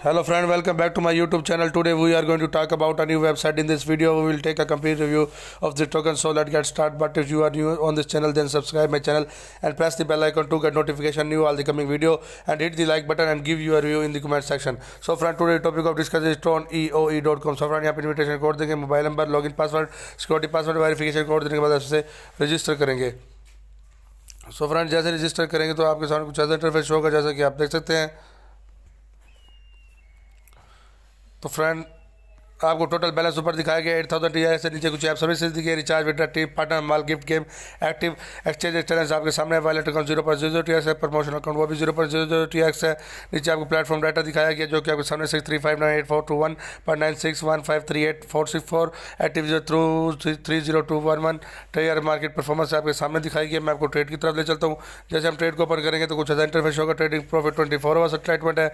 hello friend welcome back to my youtube channel today we are going to talk about a new website in this video we will take a complete review of the token so let's get started but if you are new on this channel then subscribe my channel and press the bell icon to get notification new all the coming video and hit the like button and give your review in the comment section so friend today topic of discussion is tron eoe.com so friend yahan pe invitation code denge mobile number login password security password verification code dene ke बाद आपसे so friend, जैसे register. करेंगे तो आपके सामने कुछ ऐसा interface होगा जैसा कि आप देख सकते हैं तो फ्रेंड आपको टोटल बैलेंस ऊपर दिखाया गया एट थाउजेंड टी से नीचे कुछ ऐप सर्विसेज दी गई recharge withdraw tip partner mall gift game active exchange extends आपके सामने wallet account zero point zero T X है प्रमोशन अकाउंट वो भी zero point zero zero T X है नीचे आपको प्लेटफॉर्म डाटा दिखाया गया जो कि आपके सामने six three five nine eight four two one point nine six one five three eight four six four active zero through three zero two one one tier market performance आपके सामने दिखाई गई मैं आपको ट्रेड की तरफ ले चलता हूँ जैसे हम ट्रेड को ओपन करेंगे तो कुछ ज़्यादा इंटरफेस होगा trading profit twenty four hours ट्रेडमेंट है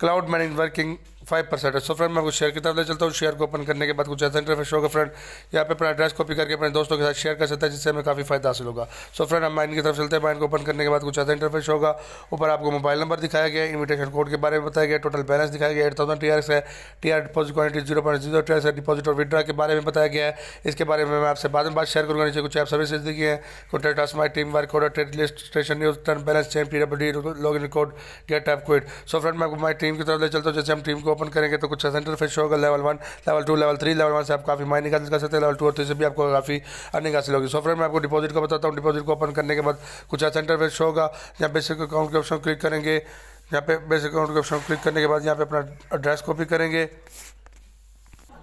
cloud manage working five percent है सो फ्रेंड मैं आपको शेयर की तरफ ले चलता हूँ शेयर को ओपन करने के बाद कुछ ऐसा इंटरफेस होगा फ्रेंड यहाँ पे अपना एड्रेस कॉपी करके अपने दोस्तों के साथ शेयर कर सकते हैं जिससे हमें काफ़ी फायदा हासिल होगा सो फ्रेंड हम माइन की तरफ चलते हैं माइन को ओपन करने के बाद कुछ ऐसा इंटरफेस होगा ऊपर आपको मोबाइल नंबर दिखाया गया इन्विटेशन कोड के बारे में बताया गया टोटल बैलेंस दिखाया गया एट थाउजेंड टी है T R deposit quantity zero point zero T है और विड्रा के बारे में बताया गया है इसके बारे में मैं आपसे बाद में बात शेयर करूँगा नीचे कुछ ऐप सर्विसेज दी है हैं as my team work code trade list station news turn balance chain P W D log in code get app code so friend मैं माई टीम की तरफ ले चलता हूँ जैसे हम टीम को ओपन करेंगे तो कुछ सेंटर फ्रेश होगा level one level two level three level one से आप काफ़ी माइन निकाल कर सकते हैं लेवल टू और थ्री से भी आपको काफ़ी अर्निंग हासिल होगी सो फ्रेंड मैं आपको डिपॉजिट को बताता हूँ डिपॉजिट को ओपन करने के बाद कुछ सेंटर फ्रेश होगा या बेसिक अकाउंट के ऑप्शन क्लिक करेंगे यहाँ पे बेसिक अकाउंट के ऑप्शन क्लिक करने के बाद यहाँ पे अपना एड्रेस कॉपी करेंगे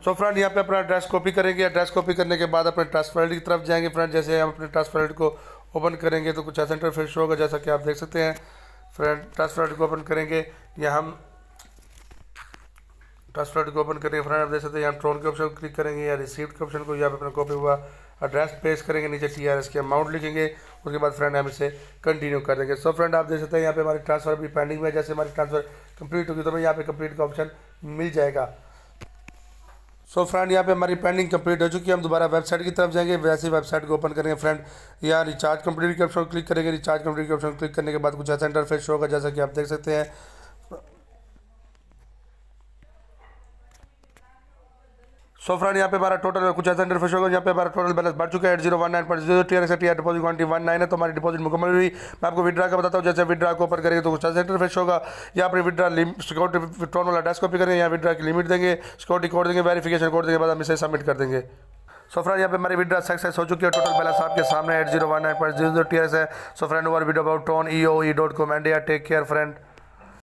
सो फ्रेंड यहाँ पे अपना एड्रेस कॉपी करेंगे एड्रेस कॉपी करने के बाद अपने ट्रांसपेरेंट की तरफ जाएंगे फ्रेंड जैसे हम अपने ट्रांसपेरेंट को ओपन करेंगे तो कुछ ऐसा फ्रेश होगा जैसा कि आप देख सकते हैं फ्रेंड ट्रांसपेरेंट को ओपन करेंगे या हम ट्रस्टवर्ड को ओपन करेंगे फ्रेंड आप देख सकते हैं यहाँ ट्रोन के ऑप्शन को क्लिक करेंगे या रिसीव्ड के ऑप्शन को यहाँ पे अपना कॉपी हुआ एड्रेस पेस्ट करेंगे नीचे टी आर एस के अमाउंट लिखेंगे उसके बाद फ्रेंड हम इसे कंटिन्यू कर देंगे सो फ्रेंड आप देख सकते हैं यहाँ पे हमारी ट्रांसफर भी पेंडिंग में है जैसे हमारी ट्रांसफर कंप्लीट होगी तो हमें यहाँ पे कंप्लीट का ऑप्शन मिल जाएगा सो फ्रेंड यहाँ पे हमारी पेंडिंग कंप्लीट हो चुकी है हम दोबारा वेबसाइट की तरफ जाएंगे वैसे वेबसाइट को ओपन करेंगे फ्रेंड यहाँ रिचार्ज कंप्लीट के ऑप्शन क्लिक करेंगे रिचार्ज कंप्लीट के ऑप्शन क्लिक करने के बाद कुछ ऐसा इंटरफेस होगा जैसा कि आप देख सकते हैं सो फ्रेंड यहाँ पे हमारा टोटल कुछ ऐसा इंटरफेस होगा यहाँ पे हमारा टोटल बैलेंस बढ़ चुका है eight zero one nine point zero TR TR deposit quantity one nine है तो हमारी डिपॉजिट मुकम्मल हुई मैं आपको विड्रा का बताता हूँ जैसे विड्रा को ओपन करेंगे तो कुछ ऐसा इंटरफेस होगा यहाँ पर विड्रा सिक्योरिटी टोन वाला डेस्क कॉपी करेंगे यहाँ विड्रा की लिमिट देंगे सिक्योरिटी कोड देंगे वेरीफिकेशन कोड देंगे बाद हम इसे सबमिट कर देंगे सो फ्रेंड यहाँ पे हमारी विड्रा सक्सेस हो चुकी है टोटल बैलेंस आपके सामने eight zero one nine point zero zero S है so friend video about tone E O E dot com and take care friend